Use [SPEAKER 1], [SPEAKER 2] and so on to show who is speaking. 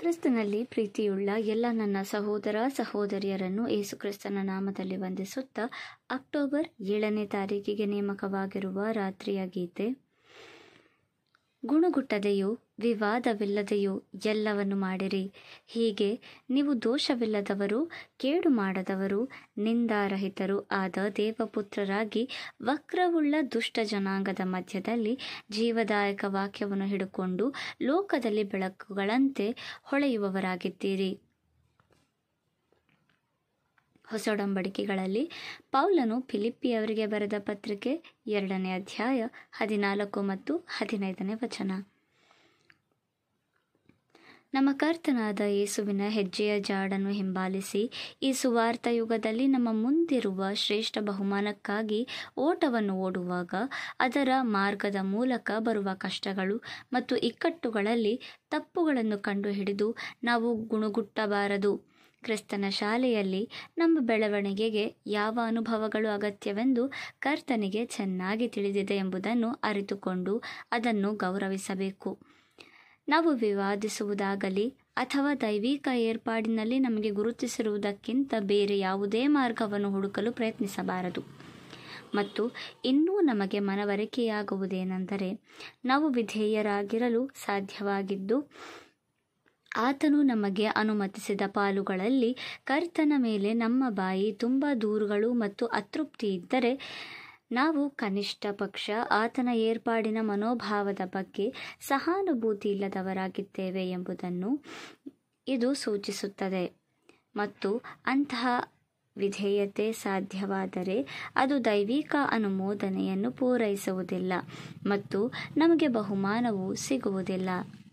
[SPEAKER 1] ಕ್ರಿಸ್ತನಲ್ಲಿ ಪ್ರೀತಿಯುಳ್ಳ ಎಲ್ಲ ನನ್ನ ಸಹೋದರ ಸಹೋದರಿಯರನ್ನು ಯೇಸುಕ್ರಿಸ್ತನ ನಾಮದಲ್ಲಿ ವಂದಿಸುತ್ತಾ ಅಕ್ಟೋಬರ್ ಏಳನೇ ತಾರೀಕಿಗೆ ನೇಮಕವಾಗಿರುವ ರಾತ್ರಿಯ ಗೀತೆ ಗುಣಗುಟ್ಟದೆಯೋ ವಿವಾದವಿಲ್ಲದೆಯೋ ಎಲ್ಲವನ್ನು ಮಾಡಿರಿ ಹೀಗೆ ನೀವು ದೋಷವಿಲ್ಲದವರು ಕೇಡು ಮಾಡದವರು ನಿಂದಾರಹಿತರು ಆದ ದೇವಪುತ್ರರಾಗಿ ವಕ್ರವುಳ್ಳ ದುಷ್ಟ ಜನಾಂಗದ ಮಧ್ಯದಲ್ಲಿ ಜೀವದಾಯಕ ವಾಕ್ಯವನ್ನು ಹಿಡುಕೊಂಡು ಲೋಕದಲ್ಲಿ ಬೆಳಕುಗಳಂತೆ ಹೊಳೆಯುವವರಾಗಿದ್ದೀರಿ ಹೊಸೊಡಂಬಡಿಕೆಗಳಲ್ಲಿ ಪೌಲನು ಫಿಲಿಪ್ಪಿಯವರಿಗೆ ಬರೆದ ಪತ್ರಿಕೆ ಎರಡನೇ ಅಧ್ಯಾಯ ಹದಿನಾಲ್ಕು ಮತ್ತು ಹದಿನೈದನೇ ವಚನ ನಮ್ಮ ಕರ್ತನಾದ ಯೇಸುವಿನ ಹೆಜ್ಜೆಯ ಜಾಡನ್ನು ಹಿಂಬಾಲಿಸಿ ಈ ಸುವಾರ್ಥ ಯುಗದಲ್ಲಿ ನಮ್ಮ ಮುಂದಿರುವ ಶ್ರೇಷ್ಠ ಬಹುಮಾನಕ್ಕಾಗಿ ಓಟವನ್ನು ಓಡುವಾಗ ಅದರ ಮಾರ್ಗದ ಮೂಲಕ ಬರುವ ಕಷ್ಟಗಳು ಮತ್ತು ಇಕ್ಕಟ್ಟುಗಳಲ್ಲಿ ತಪ್ಪುಗಳನ್ನು ಕಂಡುಹಿಡಿದು ನಾವು ಗುಣಗುಟ್ಟಬಾರದು ಕ್ರಿಸ್ತನ ಶಾಲೆಯಲ್ಲಿ ನಮ್ಮ ಬೆಳವಣಿಗೆಗೆ ಯಾವ ಅನುಭವಗಳು ಅಗತ್ಯವೆಂದು ಕರ್ತನಿಗೆ ಚೆನ್ನಾಗಿ ತಿಳಿದಿದೆ ಎಂಬುದನ್ನು ಅರಿತುಕೊಂಡು ಅದನ್ನು ಗೌರವಿಸಬೇಕು ನಾವು ವಿವಾದಿಸುವುದಾಗಲಿ ಅಥವಾ ದೈವಿಕ ಏರ್ಪಾಡಿನಲ್ಲಿ ನಮಗೆ ಗುರುತಿಸಿರುವುದಕ್ಕಿಂತ ಬೇರೆ ಯಾವುದೇ ಮಾರ್ಗವನ್ನು ಹುಡುಕಲು ಪ್ರಯತ್ನಿಸಬಾರದು ಮತ್ತು ಇನ್ನೂ ನಮಗೆ ಮನವರಿಕೆಯಾಗುವುದೇನೆಂದರೆ ನಾವು ವಿಧೇಯರಾಗಿರಲು ಸಾಧ್ಯವಾಗಿದ್ದು ಆತನು ನಮಗೆ ಅನುಮತಿಸಿದ ಪಾಲುಗಳಲ್ಲಿ ಕರ್ತನ ಮೇಲೆ ನಮ್ಮ ಬಾಯಿ ತುಂಬ ದೂರುಗಳು ಮತ್ತು ಅತೃಪ್ತಿ ಇದ್ದರೆ ನಾವು ಕನಿಷ್ಠ ಪಕ್ಷ ಆತನ ಏರ್ಪಾಡಿನ ಮನೋಭಾವದ ಬಗ್ಗೆ ಸಹಾನುಭೂತಿ ಇಲ್ಲದವರಾಗಿದ್ದೇವೆ ಎಂಬುದನ್ನು ಇದು ಸೂಚಿಸುತ್ತದೆ ಮತ್ತು ಅಂತಹ ವಿಧೇಯತೆ ಸಾಧ್ಯವಾದರೆ ಅದು ದೈವಿಕ ಅನುಮೋದನೆಯನ್ನು ಪೂರೈಸುವುದಿಲ್ಲ ಮತ್ತು ನಮಗೆ ಬಹುಮಾನವು ಸಿಗುವುದಿಲ್ಲ